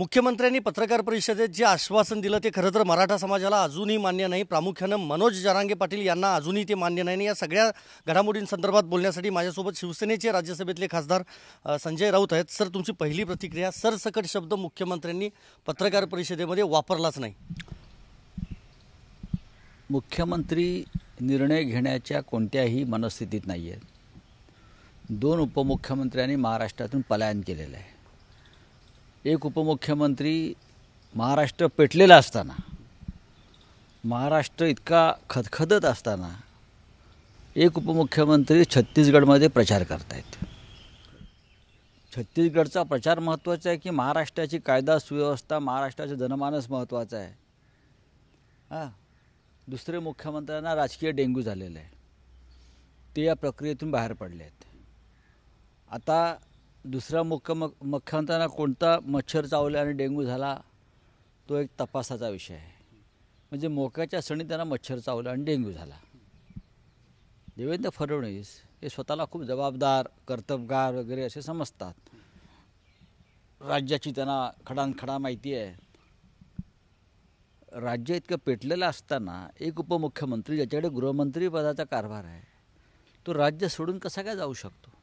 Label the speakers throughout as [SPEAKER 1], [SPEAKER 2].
[SPEAKER 1] मुख्यमंत्र्यांनी पत्रकार परिषदेत जे आश्वासन दिलं ते खरं तर मराठा समाजाला अजूनही मान्य नाही प्रामुख्यानं मनोज जरांगे पाटील यांना अजूनही ते मान्य नाही आणि या सगळ्या घडामोडींसंदर्भात बोलण्यासाठी माझ्यासोबत शिवसेनेचे राज्यसभेतले खासदार संजय राऊत आहेत सर तुमची पहिली प्रतिक्रिया सरसकट शब्द मुख्यमंत्र्यांनी पत्रकार परिषदेमध्ये वापरलाच नाही
[SPEAKER 2] मुख्यमंत्री निर्णय घेण्याच्या कोणत्याही मनस्थितीत नाही आहेत दोन उपमुख्यमंत्र्यांनी महाराष्ट्रातून पलायन केलेलं आहे एक उपमुख्यमंत्री महाराष्ट्र पेटलेला असताना महाराष्ट्र इतका खदखदत असताना एक उपमुख्यमंत्री छत्तीसगडमध्ये प्रचार करतायत छत्तीसगडचा प्रचार महत्त्वाचा आहे की महाराष्ट्राची कायदा सुव्यवस्था महाराष्ट्राचं जनमानस महत्त्वाचं आहे हां दुसरे मुख्यमंत्र्यांना राजकीय डेंग्यू झालेलं आहे ते या प्रक्रियेतून बाहेर पडले आहेत आता दुसरा मुख्य मग मख्यांताना कोणता मच्छर चावला आणि डेंग्यू झाला तो एक तपासाचा विषय आहे म्हणजे मोक्याच्या सणी त्यांना मच्छर चावलं आणि डेंग्यू झाला देवेंद्र फडणवीस हे स्वतःला खूप जबाबदार कर्तबगार वगैरे असे समजतात राज्याची त्यांना खडानखडा माहिती आहे राज्य इतकं पेटलेलं असताना एक उपमुख्यमंत्री ज्याच्याकडे गृहमंत्री पदाचा कारभार आहे तो राज्य सोडून कसा काय जाऊ शकतो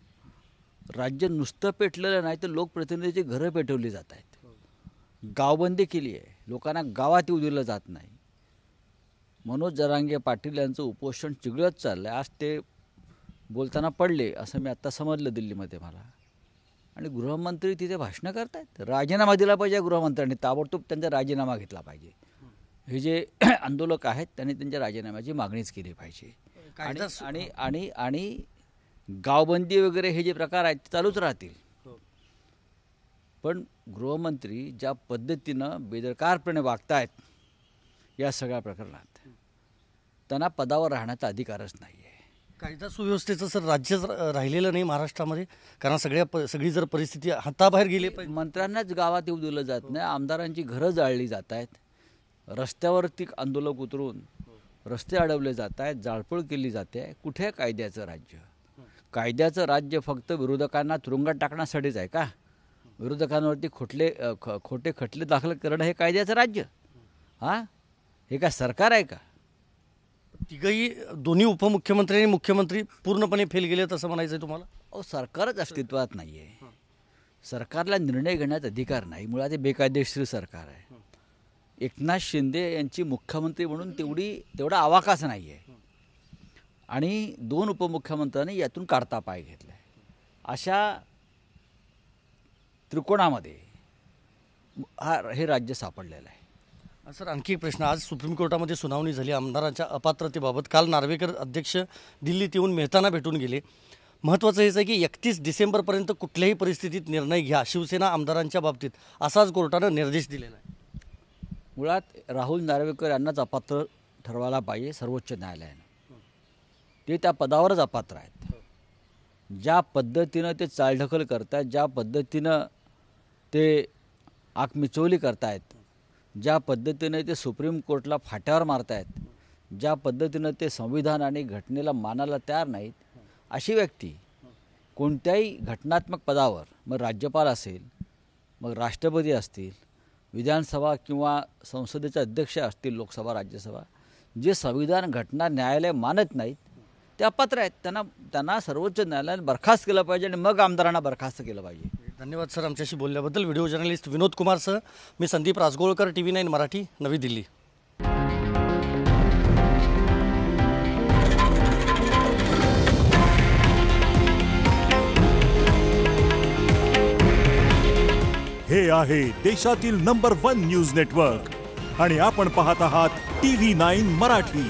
[SPEAKER 2] राज्य नुसतं पेटलेलं नाही तर लोकप्रतिनिधीची घरं पेटवली जात आहेत गावबंदी केली आहे लोकांना गावात येऊ दिलं जात नाही मनोज जरांगे पाटील यांचं उपोषण चिघळत चाललं आहे आज ते बोलताना पडले असं मी आत्ता समजलं दिल्लीमध्ये मला आणि गृहमंत्री तिथे भाषणं आहेत राजीनामा दिला पाहिजे गृहमंत्र्यांनी ताबडतोब त्यांचा राजीनामा घेतला पाहिजे हे जे आंदोलक आहेत त्यांनी त्यांच्या राजीनाम्याची मागणीच केली पाहिजे
[SPEAKER 1] आणि आणि
[SPEAKER 2] आणि गावबंदी वगैरे हे जे प्रकार आहेत ते चालूच राहतील हो. पण गृहमंत्री ज्या पद्धतीनं बेदरकारपणे आहेत या सगळ्या प्रकरणात त्यांना पदावर राहण्याचा अधिकारच नाही आहे
[SPEAKER 1] कायदा सुव्यवस्थेचं सर राज्यच राहिलेलं नाही महाराष्ट्रामध्ये कारण सगळ्या सगळी जर परिस्थिती हाताबाहेर गेली मंत्र्यांनाच गावात येऊ दिलं जात नाही आमदारांची घरं जाळली जात आहेत रस्त्यावरती आंदोलक उतरून हो.
[SPEAKER 2] रस्ते अडवले जात आहेत जाळपोळ केली जाते कुठे कायद्याचं राज्य कायद्याचं राज्य फक्त विरोधकांना तुरुंगात टाकण्यासाठीच आहे का विरोधकांवरती खोटले
[SPEAKER 1] खोटे खटले दाखल करणं हे कायद्याचं राज्य हां हे काय सरकार आहे का तिघही दोन्ही उपमुख्यमंत्री आणि मुख्यमंत्री पूर्णपणे फेल गेलेत असं म्हणायचं आहे तुम्हाला अहो सरकारच अस्तित्वात नाही आहे सरकारला निर्णय घेण्याचा अधिकार नाही मुळात
[SPEAKER 2] हे बेकायदेशीर सरकार आहे एकनाथ शिंदे यांची मुख्यमंत्री म्हणून तेवढी तेवढा आवाकाच नाही आहे आणि दोन उपमुख्यमंत्र्यांनी यातून काढता पाय घेतला आहे
[SPEAKER 1] अशा त्रिकोणामध्ये हा हे राज्य सापडलेलं आहे सर आणखी एक प्रश्न आज सुप्रीम कोर्टामध्ये सुनावणी झाली आमदारांच्या अपात्रतेबाबत काल नार्वेकर अध्यक्ष दिल्लीत येऊन मेहताना भेटून गेले महत्त्वाचं हेच आहे की एकतीस डिसेंबरपर्यंत कुठल्याही परिस्थितीत निर्णय घ्या शिवसेना आमदारांच्या बाबतीत असाच कोर्टानं निर्देश दिलेला आहे
[SPEAKER 2] मुळात राहुल नार्वेकर यांनाच अपात्र ठरवायला पाहिजे सर्वोच्च न्यायालयानं ते त्या पदावरच अपात्र आहेत ज्या पद्धतीनं ते चालढकल आहेत ज्या पद्धतीनं ते आकमिचोली आहेत ज्या पद्धतीने ते सुप्रीम कोर्टला फाट्यावर आहेत ज्या पद्धतीनं ते संविधान आणि घटनेला मानायला तयार नाहीत अशी व्यक्ती कोणत्याही घटनात्मक पदावर मग राज्यपाल असेल मग राष्ट्रपती असतील विधानसभा किंवा संसदेचे अध्यक्ष असतील लोकसभा राज्यसभा जे संविधान घटना न्यायालय मानत नाहीत ते अपात्र आहेत त्यांना त्यांना सर्वोच्च न्यायालयाने
[SPEAKER 1] बरखास्त केलं पाहिजे आणि मग आमदारांना बरखास्त केलं पाहिजे धन्यवाद सर आमच्याशी बोलल्याबद्दल video journalist Vinod Kumar sir मी Sandeep Rajgolkar TV nine Marathi Navi Delhi
[SPEAKER 2] हे आहे देशातील नंबर वन न्यूज नेटवर्क आणि आपण पाहत आहात टी व्ही नाईन मराठी